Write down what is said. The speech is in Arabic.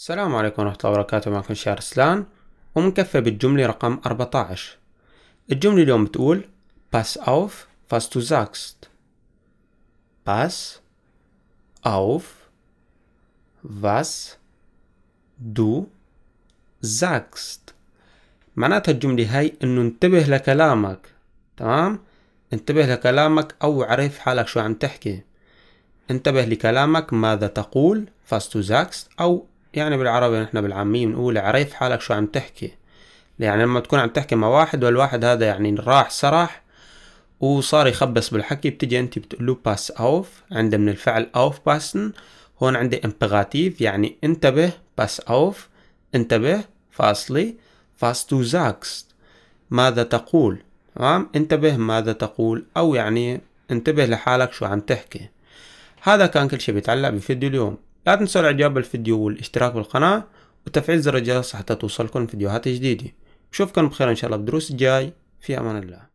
السلام عليكم ورحمة الله وبركاته معكم شهر سلان ومنكفى بالجملة رقم 14 الجملة اليوم بتقول Pass auf was du sagst Pass auf was du sagst معناتها الجملة هاي انه انتبه لكلامك تمام انتبه لكلامك او عرف حالك شو عم تحكي انتبه لكلامك ماذا تقول فاستو زاكست او يعني بالعربي نحن بالعامية بنقول عرف حالك شو عم تحكي يعني لما تكون عم تحكي مع واحد والواحد هذا يعني راح سرح وصار يخبص بالحكي بتجي انت بتقول له باس اوف عند من الفعل اوف باسن هون عندي امبغاتيف يعني انتبه باس اوف انتبه فاصلي فاستو زاكست ماذا تقول تمام انتبه ماذا تقول او يعني انتبه لحالك شو عم تحكي هذا كان كل شي بيتعلق بفيديو اليوم لا تنسوا الاعجاب بالفيديو والاشتراك بالقناة وتفعيل زر الجرس حتى توصلكم فيديوهات جديدة بشوفكم بخير ان شاء الله بدروس الجاي في امان الله